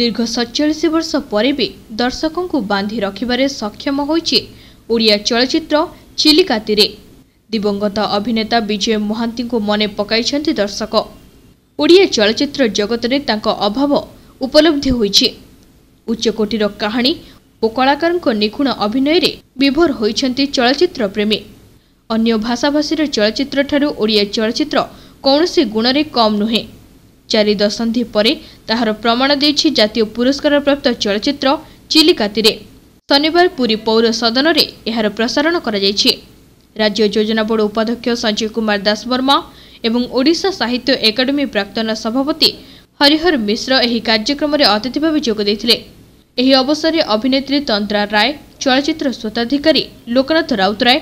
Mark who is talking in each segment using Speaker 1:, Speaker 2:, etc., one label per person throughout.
Speaker 1: ଦୀର୍ଘ ସତଚାଳିଶ ବର୍ଷ ପରେ ବି ଦର୍ଶକଙ୍କୁ ବାନ୍ଧି ରଖିବାରେ ସକ୍ଷମ ହୋଇଛି ଓଡ଼ିଆ ଚଳଚ୍ଚିତ୍ର ଚିଲିକାତିରେ ଦିବଂଗତ ଅଭିନେତା ବିଜୟ ମହାନ୍ତିଙ୍କୁ ମନେ ପକାଇଛନ୍ତି ଦର୍ଶକ ଓଡ଼ିଆ ଚଳଚ୍ଚିତ୍ର ଜଗତରେ ତାଙ୍କ ଅଭାବ ଉପଲବ୍ଧି ହୋଇଛି ଉଚ୍ଚକୋଟୀର କାହାଣୀ ଓ କଳାକାରଙ୍କ ନିଖୁଣ ଅଭିନୟରେ ବିଭୋର ହୋଇଛନ୍ତି ଚଳଚ୍ଚିତ୍ର ପ୍ରେମୀ ଅନ୍ୟ ଭାଷାଭାଷୀର ଚଳଚ୍ଚିତ୍ରଠାରୁ ଓଡ଼ିଆ ଚଳଚ୍ଚିତ୍ର କୌଣସି ଗୁଣରେ କମ୍ ନୁହେଁ ଚାରି ଦଶନ୍ଧି ପରେ ତାହାର ପ୍ରମାଣ ଦେଇଛି ଜାତୀୟ ପୁରସ୍କାର ପ୍ରାପ୍ତ ଚଳଚ୍ଚିତ୍ର ଚିଲିକାତିରେ ଶନିବାର ପୁରୀ ପୌର ସଦନରେ ଏହାର ପ୍ରସାରଣ କରାଯାଇଛି ରାଜ୍ୟ ଯୋଜନା ବୋର୍ଡ ଉପାଧ୍ୟକ୍ଷ ସଞ୍ଜୟ କୁମାର ଦାସବର୍ମା ଏବଂ ଓଡ଼ିଶା ସାହିତ୍ୟ ଏକାଡେମୀ ପ୍ରାକ୍ତନ ସଭାପତି ହରିହର ମିଶ୍ର ଏହି କାର୍ଯ୍ୟକ୍ରମରେ ଅତିଥି ଭାବେ ଯୋଗ ଦେଇଥିଲେ ଏହି ଅବସରରେ ଅଭିନେତ୍ରୀ ତନ୍ଦ୍ରା ରାୟ ଚଳଚ୍ଚିତ୍ର ସ୍ୱତ୍ୱାଧିକାରୀ ଲୋକନାଥ ରାଉତରାୟ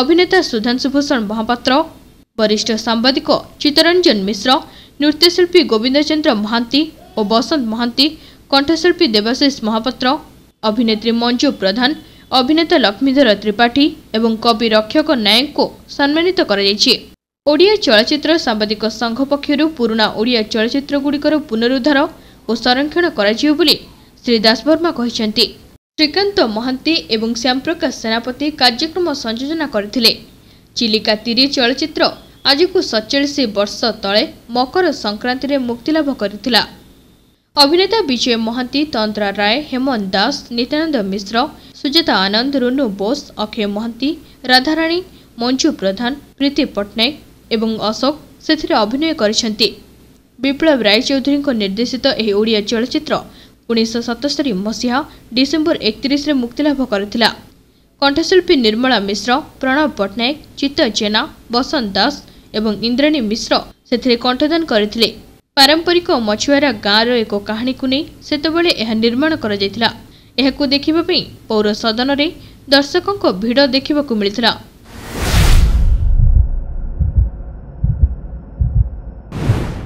Speaker 1: ଅଭିନେତା ସୁଧାଂଶୁ ଭୂଷଣ ମହାପାତ୍ର ବରିଷ୍ଠ ସାମ୍ବାଦିକ ଚିତ୍ତରଞ୍ଜନ ମିଶ୍ର ନୃତ୍ୟଶିଳ୍ପୀ ଗୋବିନ୍ଦ ଚନ୍ଦ୍ର ମହାନ୍ତି ଓ ବସନ୍ତ ମହାନ୍ତି କଣ୍ଠଶିଳ୍ପୀ ଦେବାଶିଷ ମହାପାତ୍ର ଅଭିନେତ୍ରୀ ମଞ୍ଜୁ ପ୍ରଧାନ ଅଭିନେତା ଲକ୍ଷ୍ମୀଧର ତ୍ରିପାଠୀ ଏବଂ କବି ରକ୍ଷକ ନାୟକଙ୍କୁ ସମ୍ମାନିତ କରାଯାଇଛି ଓଡ଼ିଆ ଚଳଚ୍ଚିତ୍ର ସାମ୍ବାଦିକ ସଂଘ ପକ୍ଷରୁ ପୁରୁଣା ଓଡ଼ିଆ ଚଳଚ୍ଚିତ୍ରଗୁଡ଼ିକର ପୁନରୁଦ୍ଧାର ଓ ସଂରକ୍ଷଣ କରାଯିବ ବୋଲି ଶ୍ରୀ ଦାସବର୍ମା କହିଛନ୍ତି ଶ୍ରୀକାନ୍ତ ମହାନ୍ତି ଏବଂ ଶ୍ୟାମପ୍ରକାଶ ସେନାପତି କାର୍ଯ୍ୟକ୍ରମ ସଂଯୋଜନା କରିଥିଲେ ଚିଲିକା ତିରି ଚଳଚ୍ଚିତ୍ର ଆଜିକୁ ସତଚାଳିଶ ବର୍ଷ ତଳେ ମକର ସଂକ୍ରାନ୍ତିରେ ମୁକ୍ତିଲାଭ କରିଥିଲା ଅଭିନେତା ବିଜୟ ମହାନ୍ତି ତନ୍ଦ୍ରା ରାୟ ହେମନ୍ତ ଦାସ ନିତ୍ୟାନନ୍ଦ ମିଶ୍ର ସୁଜାତା ଆନନ୍ଦ ରୁନୁ ବୋଷ ଅକ୍ଷୟ ମହାନ୍ତି ରାଧାରାଣୀ ମଞ୍ଜୁ ପ୍ରଧାନ ପ୍ରୀତି ପଟ୍ଟନାୟକ ଏବଂ ଅଶୋକ ସେଥିରେ ଅଭିନୟ କରିଛନ୍ତି ବିପ୍ଳବ ରାୟ ଚୌଧୁରୀଙ୍କ ନିର୍ଦ୍ଦେଶିତ ଏହି ଓଡ଼ିଆ ଚଳଚ୍ଚିତ୍ର ଉଣେଇଶହ ସତସ୍ତରୀ ମସିହା ଡିସେମ୍ବର ଏକତିରିଶରେ ମୁକ୍ତିଲାଭ କରିଥିଲା କଣ୍ଠଶିଳ୍ପୀ ନିର୍ମଳା ମିଶ୍ର ପ୍ରଣବ ପଟ୍ଟନାୟକ ଚିତ୍ତ ଜେନା ବସନ୍ତ ଦାସ ଏବଂ ଇନ୍ଦ୍ରାଣୀ ମିଶ୍ର ସେଥିରେ କଣ୍ଠଦାନ କରିଥିଲେ ପାରମ୍ପରିକ ମଛୁଆରା ଗାଁର ଏକ କାହାଣୀକୁ ନେଇ ସେତେବେଳେ ଏହା ନିର୍ମାଣ କରାଯାଇଥିଲା ଏହାକୁ ଦେଖିବା ପାଇଁ ପୌର ସଦନରେ ଦର୍ଶକଙ୍କ ଭିଡ଼ ଦେଖିବାକୁ ମିଳିଥିଲା